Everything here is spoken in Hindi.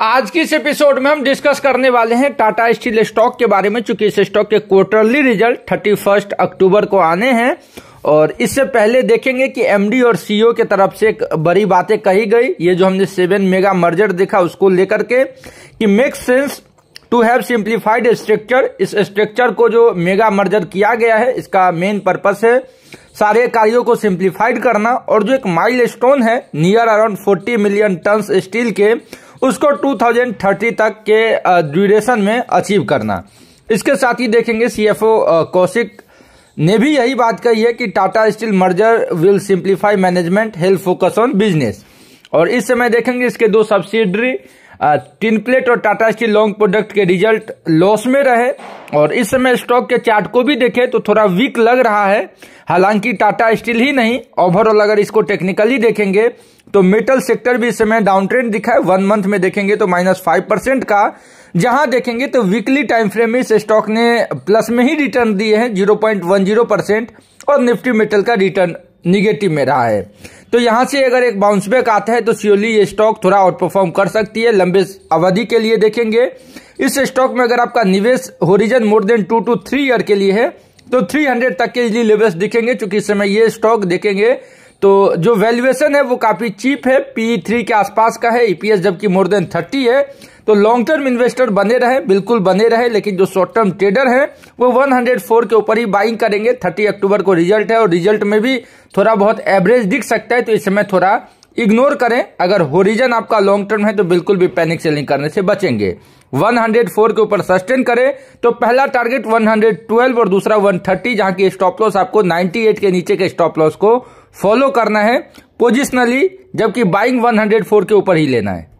आज की इस एपिसोड में हम डिस्कस करने वाले हैं टाटा स्टील स्टॉक के बारे में चूंकि इस स्टॉक के quarterly result thirty first October को आने हैं और इससे पहले देखेंगे कि एमडी और सीईओ e के तरफ से एक बड़ी बातें कही गई ये जो हमने सेवन मेगा मर्जर देखा उसको लेकर के कि makes sense to have simplified structure इस स्ट्रक्चर को जो मेगा मर्जर किया गया है इसका मेन पर्पस है सारे कार्यों को सिंप्लीफाइड करना और जो एक माइल है near around forty million ton steel के उसको 2030 तक के ड्यूरेशन में अचीव करना इसके साथ ही देखेंगे सीएफओ कौशिक ने भी यही बात कही है कि Tata Steel merger will simplify management help focus on business और इस समय देखेंगे इसके दो सब्सिडरी प्लेट और टाटा स्टील लॉन्ग प्रोडक्ट के रिजल्ट लॉस में रहे और इस समय स्टॉक के चार्ट को भी देखें तो थोड़ा वीक लग रहा है हालांकि टाटा स्टील ही नहीं ओवरऑल अगर इसको टेक्निकली देखेंगे तो मेटल सेक्टर भी इस समय डाउन ट्रेंड दिखा है वन मंथ में देखेंगे तो माइनस फाइव परसेंट का जहां देखेंगे तो वीकली टाइम फ्रेम में इस स्टॉक ने प्लस में ही रिटर्न दिए हैं zero point one zero percent और निफ्टी मेटल का रिटर्न निगेटिव में रहा है तो यहाँ से अगर एक बाउंस बैक आता है तो सियोली ये स्टॉक थोड़ा आउट परफॉर्म कर सकती है लंबे अवधि के लिए देखेंगे इस स्टॉक में अगर आपका निवेश horizon more than two two three year के लिए है तो 300 तक के इजली लेवल्स दिखेंगे चूंकि इस समय ये स्टॉक देखेंगे तो जो वैल्यूएशन है वो काफी चीप है पी थ्री के आसपास का है ईपीएस e जबकि मोर देन थर्टी है तो लॉन्ग टर्म इन्वेस्टर बने रहे बिल्कुल बने रहे लेकिन जो शॉर्ट टर्म ट्रेडर हैं वो 104 के ऊपर ही बाइंग करेंगे 30 अक्टूबर को रिजल्ट है और रिजल्ट में भी थोड़ा बहुत एवरेज दिख सकता है तो इस समय थोड़ा इग्नोर करें अगर होरिजन आपका लॉन्ग टर्म है तो बिल्कुल भी पैनिक सेलिंग करने से बचेंगे 104 के ऊपर सस्टेन करें तो पहला टारगेट 112 और दूसरा 130 जहां की स्टॉप लॉस आपको 98 के नीचे के स्टॉप लॉस को फॉलो करना है पोजिशनली जबकि बाइंग 104 के ऊपर ही लेना है